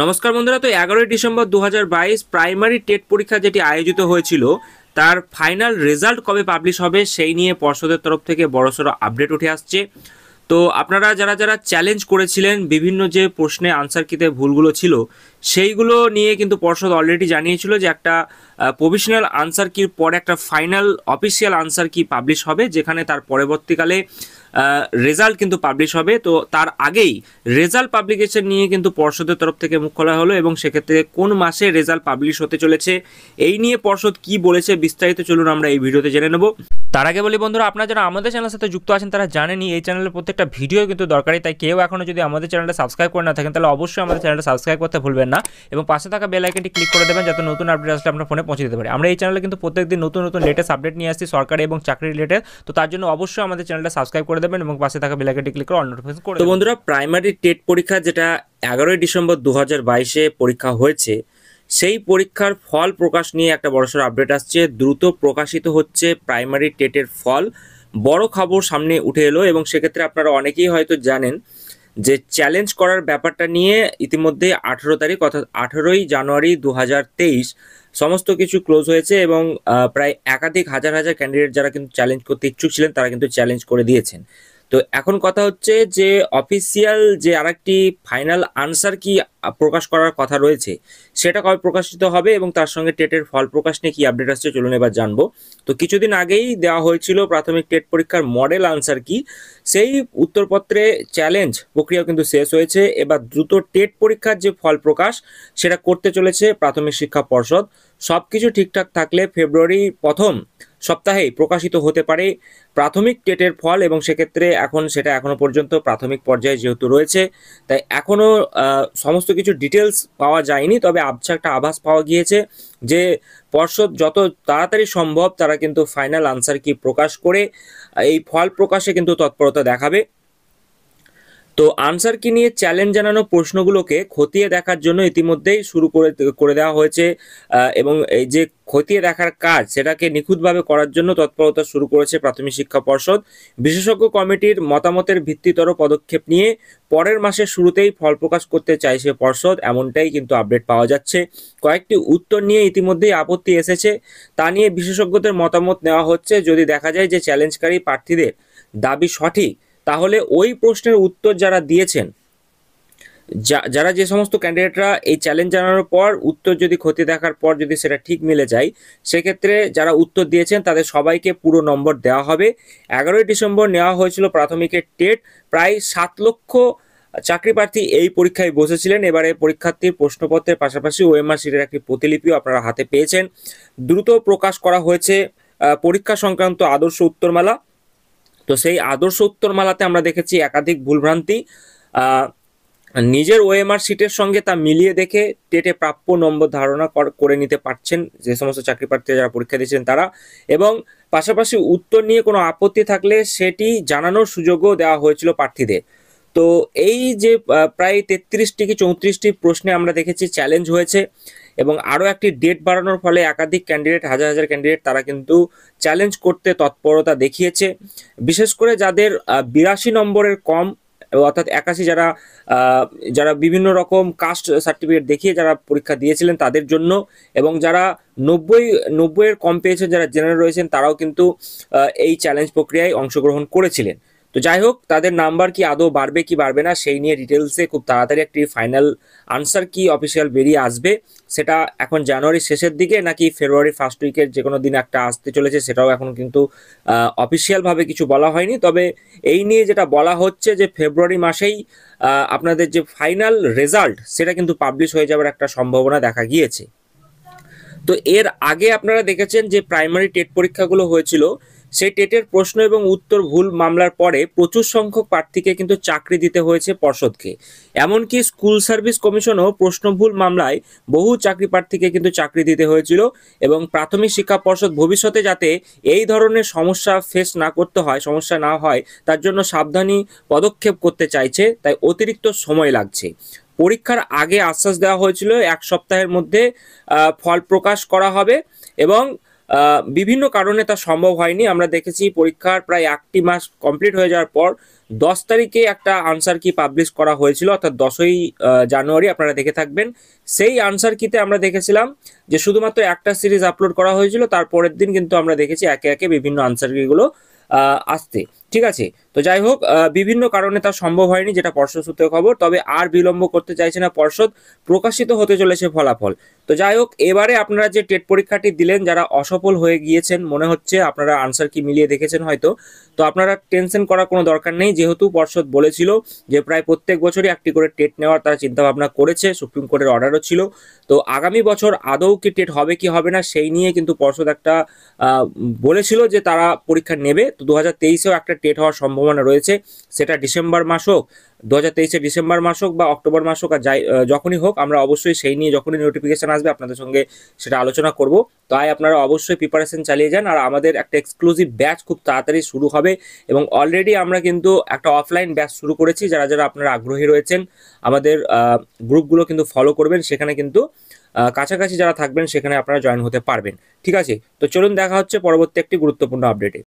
নমস্কার বন্ধুরা তো এগারোই ডিসেম্বর দু প্রাইমারি টেট পরীক্ষা যেটি আয়োজিত হয়েছিল তার ফাইনাল রেজাল্ট কবে পাবলিশ হবে সেই নিয়ে পর্ষদের তরফ থেকে বড়সড় আপডেট উঠে আসছে তো আপনারা যারা যারা চ্যালেঞ্জ করেছিলেন বিভিন্ন যে প্রশ্নে আনসার কিতে ভুলগুলো ছিল সেইগুলো নিয়ে কিন্তু পর্ষদ অলরেডি জানিয়েছিল যে একটা প্রভিশনাল আনসার কির পরে একটা ফাইনাল অফিসিয়াল আনসার কি পাবলিশ হবে যেখানে তার পরবর্তীকালে রেজাল্ট কিন্তু পাবলিশ হবে তো তার আগেই রেজাল্ট পাবলিকেশন নিয়ে কিন্তু পর্ষদের তরফ থেকে মুখ খোলা হলো এবং সেক্ষেত্রে কোন মাসে রেজাল্ট পাবলিশ হতে চলেছে এই নিয়ে পর্ষদ কি বলেছে বিস্তারিত চলুন আমরা এই ভিডিওতে জেনে নেব তার আগে বলি বন্ধুরা আপনারা যারা আমাদের চ্যানেলের সাথে যুক্ত আছেন তারা জানেনি এই চ্যানেলের প্রত্যেকটা ভিডিও কিন্তু দরকারি তাই কেউ এখনও যদি আমাদের চ্যানেলটা সাবস্ক্রাইব করে না থাকেন তাহলে অবশ্যই আমাদের চ্যানেলটা সাবস্ক্রাইব করতে ভুলবেন না এবং পাশে থাকা বেল আইকনটি ক্লিক করে দেবেন যাতে নতুন আপডেট আসলে আপনার ফোনে পৌঁছে দিতে পারে আমরা এই চ্যানেলে কিন্তু প্রত্যেকদিন নতুন নতুন লেটেস্ট আপডেট নিয়ে আসছি সরকারি এবং চাকরি রিলেটেড তো তার জন্য অবশ্যই আমাদের চ্যানেলটা সাবস্ক্রাইব করে দেবেন এবং পাশে থাকা বেল আইকনটি ক্লিক করে অল নোটিফিকেশন করে তো বন্ধুরা প্রাইমারি টেট পরীক্ষা যেটা এগারোই ডিসেম্বর দু হাজার পরীক্ষা হয়েছে সেই পরীক্ষার ফল প্রকাশ নিয়ে একটা বড়সড় আপডেট আসছে দ্রুত প্রকাশিত হচ্ছে প্রাইমারি টেটের ফল বড় খবর সামনে উঠে এলো এবং সেক্ষেত্রে আপনারা অনেকেই হয়তো জানেন যে চ্যালেঞ্জ করার ব্যাপারটা নিয়ে ইতিমধ্যে আঠেরো তারিখ অর্থাৎ আঠেরোই জানুয়ারি দু সমস্ত কিছু ক্লোজ হয়েছে এবং প্রায় একাধিক হাজার হাজার ক্যান্ডিডেট যারা কিন্তু চ্যালেঞ্জ করতে ইচ্ছুক ছিলেন তারা কিন্তু চ্যালেঞ্জ করে দিয়েছেন তো এখন কথা হচ্ছে যে অফিসিয়াল যে আরেকটি ফাইনাল আনসার কি প্রকাশ করার কথা রয়েছে সেটা কবে প্রকাশিত হবে এবং তার সঙ্গে টেটের ফল প্রকাশ নিয়ে কি আপডেট আসছে চলুন এবার জানবো তো কিছুদিন আগেই দেওয়া হয়েছিল প্রাথমিক টেট পরীক্ষার মডেল আনসার কি সেই উত্তরপত্রে চ্যালেঞ্জ প্রক্রিয়াও কিন্তু শেষ হয়েছে এবার দ্রুত টেট পরীক্ষার যে ফল প্রকাশ সেটা করতে চলেছে প্রাথমিক শিক্ষা পর্ষদ সব কিছু ঠিকঠাক থাকলে ফেব্রুয়ারি প্রথম সপ্তাহেই প্রকাশিত হতে পারে প্রাথমিক টেটের ফল এবং সেক্ষেত্রে এখন সেটা এখনও পর্যন্ত প্রাথমিক পর্যায়ে যেহেতু রয়েছে তাই এখনও সমস্ত কিছু ডিটেলস পাওয়া যায়নি তবে আবছা একটা আভাস পাওয়া গিয়েছে যে পর্ষদ যত তাড়াতাড়ি সম্ভব তারা কিন্তু ফাইনাল আনসার কি প্রকাশ করে এই ফল প্রকাশে কিন্তু তৎপরতা দেখাবে তো আনসার কি নিয়ে চ্যালেঞ্জ জানানো প্রশ্নগুলোকে খতিয়ে দেখার জন্য ইতিমধ্যেই শুরু করে করে দেওয়া হয়েছে এবং এই যে খতিয়ে দেখার কাজ সেটাকে নিখুঁতভাবে করার জন্য তৎপরতা শুরু করেছে প্রাথমিক শিক্ষা পর্ষদ বিশেষজ্ঞ কমিটির মতামতের ভিত্তিতর পদক্ষেপ নিয়ে পরের মাসের শুরুতেই ফল প্রকাশ করতে চাইছে পর্ষদ এমনটাই কিন্তু আপডেট পাওয়া যাচ্ছে কয়েকটি উত্তর নিয়ে ইতিমধ্যেই আপত্তি এসেছে তা নিয়ে বিশেষজ্ঞদের মতামত নেওয়া হচ্ছে যদি দেখা যায় যে চ্যালেঞ্জকারী প্রার্থীদের দাবি সঠিক তাহলে ওই প্রশ্নের উত্তর যারা দিয়েছেন যারা যে সমস্ত ক্যান্ডিডেটরা এই চ্যালেঞ্জ জানানোর পর উত্তর যদি ক্ষতি দেখার পর যদি সেটা ঠিক মিলে যায় সেক্ষেত্রে যারা উত্তর দিয়েছেন তাদের সবাইকে পুরো নম্বর দেওয়া হবে এগারোই ডিসেম্বর নেওয়া হয়েছিল প্রাথমিকের টেট প্রায় সাত লক্ষ চাকরি প্রার্থী এই পরীক্ষায় বসেছিলেন এবারে পরীক্ষার্থীর প্রশ্নপত্রের পাশাপাশি ওএমআর সিটের একটি প্রতিলিপিও আপনারা হাতে পেয়েছেন দ্রুত প্রকাশ করা হয়েছে পরীক্ষা সংক্রান্ত আদর্শ উত্তরমালা তো সেই আদর্শ উত্তরমালাতে আমরা দেখেছি একাধিক ভুলভ্রান্তি নিজের ওএমআর সিটের সঙ্গে তা মিলিয়ে দেখে টেটে প্রাপ্য নম্বর ধারণা করে নিতে পারছেন যে সমস্ত চাকরি প্রার্থীরা যারা পরীক্ষা দিয়েছেন তারা এবং পাশাপাশি উত্তর নিয়ে কোনো আপত্তি থাকলে সেটি জানানোর সুযোগও দেওয়া হয়েছিল প্রার্থীদের তো এই যে প্রায় তেত্রিশটি কি চৌত্রিশটি প্রশ্নে আমরা দেখেছি চ্যালেঞ্জ হয়েছে এবং আরও একটি ডেট বাড়ানোর ফলে একাধিক ক্যান্ডিডেট হাজার হাজার ক্যান্ডিডেট তারা কিন্তু চ্যালেঞ্জ করতে তৎপরতা দেখিয়েছে বিশেষ করে যাদের বিরাশি নম্বরের কম অর্থাৎ একাশি যারা যারা বিভিন্ন রকম কাস্ট সার্টিফিকেট দেখিয়ে যারা পরীক্ষা দিয়েছিলেন তাদের জন্য এবং যারা নব্বই নব্বইয়ের কম পেয়েছেন যারা জেনারেল রয়েছেন তারাও কিন্তু এই চ্যালেঞ্জ প্রক্রিয়ায় অংশগ্রহণ করেছিলেন তো যাই হোক তাদের নাম্বার কি আদৌ বাড়বে কি বাড়বে না সেই নিয়ে ডিটেলসে খুব তাড়াতাড়ি একটি ফাইনাল আনসার কি অফিসিয়াল বেরিয়ে আসবে সেটা এখন জানুয়ারির শেষের দিকে নাকি ফেব্রুয়ারি ফার্স্ট উইকের যে কোনো দিন একটা আসতে চলেছে সেটাও এখন কিন্তু অফিসিয়ালভাবে কিছু বলা হয়নি তবে এই নিয়ে যেটা বলা হচ্ছে যে ফেব্রুয়ারি মাসেই আপনাদের যে ফাইনাল রেজাল্ট সেটা কিন্তু পাবলিশ হয়ে যাওয়ার একটা সম্ভাবনা দেখা গিয়েছে তো এর আগে আপনারা দেখেছেন যে প্রাইমারি টেট পরীক্ষাগুলো হয়েছিল সেই টেটের প্রশ্ন এবং উত্তর ভুল মামলার পরে প্রচুর সংখ্যক প্রার্থীকে কিন্তু চাকরি দিতে হয়েছে পর্ষদকে এমনকি স্কুল সার্ভিস কমিশনও প্রশ্ন ভুল মামলায় বহু চাকরি প্রার্থীকে কিন্তু চাকরি দিতে হয়েছিল এবং প্রাথমিক শিক্ষা পর্ষদ ভবিষ্যতে যাতে এই ধরনের সমস্যা ফেস না করতে হয় সমস্যা না হয় তার জন্য সাবধানী পদক্ষেপ করতে চাইছে তাই অতিরিক্ত সময় লাগছে পরীক্ষার আগে আশ্বাস দেওয়া হয়েছিল এক সপ্তাহের মধ্যে ফল প্রকাশ করা হবে এবং বিভিন্ন কারণে তা সম্ভব হয়নি আমরা দেখেছি পরীক্ষার প্রায় একটি মাস কমপ্লিট হয়ে যাওয়ার পর দশ তারিখে একটা আনসার কি পাবলিশ করা হয়েছিল অর্থাৎ দশই জানুয়ারি আপনারা দেখে থাকবেন সেই আনসার কিতে আমরা দেখেছিলাম যে শুধুমাত্র একটা সিরিজ আপলোড করা হয়েছিল তারপরের দিন কিন্তু আমরা দেখেছি একে একে বিভিন্ন আনসার কিগুলো আসতে ঠিক আছে তো যাই হোক বিভিন্ন কারণে তা সম্ভব হয়নি যেটা পর্ষদ সূত্রে খবর তবে আর বিলম্ব করতে চাইছে না পর্ষদ প্রকাশিত হতে চলেছে ফলাফল তো যাই হোক এবারে আপনারা যে টেট পরীক্ষাটি দিলেন যারা অসফল হয়ে গিয়েছেন মনে হচ্ছে আপনারা আনসার কি মিলিয়ে দেখেছেন হয়তো তো আপনারা টেনশন করার কোনো দরকার নেই যেহেতু পর্ষদ বলেছিল যে প্রায় প্রত্যেক বছরই একটি করে টেট নেওয়ার তারা চিন্তাভাবনা করেছে সুপ্রিম কোর্টের অর্ডারও ছিল তো আগামী বছর আদৌ কি টেট হবে কি হবে না সেই নিয়ে কিন্তু পর্ষদ একটা বলেছিল যে তারা পরীক্ষা নেবে তো দু হাজার তেইশেও একটা টেট হওয়ার সম্ভাবনা রয়েছে সেটা ডিসেম্বর মাস হোক দু হাজার ডিসেম্বর মাস হোক বা অক্টোবর মাস হোক আর যাই যখনই হোক আমরা অবশ্যই সেই নিয়ে যখনই নোটিফিকেশান আসবে আপনাদের সঙ্গে সেটা আলোচনা করব তাই আপনারা অবশ্যই প্রিপারেশন চালিয়ে যান আর আমাদের একটা এক্সক্লুসিভ ব্যাচ খুব তাড়াতাড়ি শুরু হবে এবং অলরেডি আমরা কিন্তু একটা অফলাইন ব্যাচ শুরু করেছি যারা যারা আপনারা আগ্রহী রয়েছেন আমাদের গ্রুপগুলো কিন্তু ফলো করবেন সেখানে কিন্তু কাছাকাছি যারা থাকবেন সেখানে আপনারা জয়েন হতে পারবেন ঠিক আছে তো চলুন দেখা হচ্ছে পরবর্তী একটি গুরুত্বপূর্ণ আপডেটে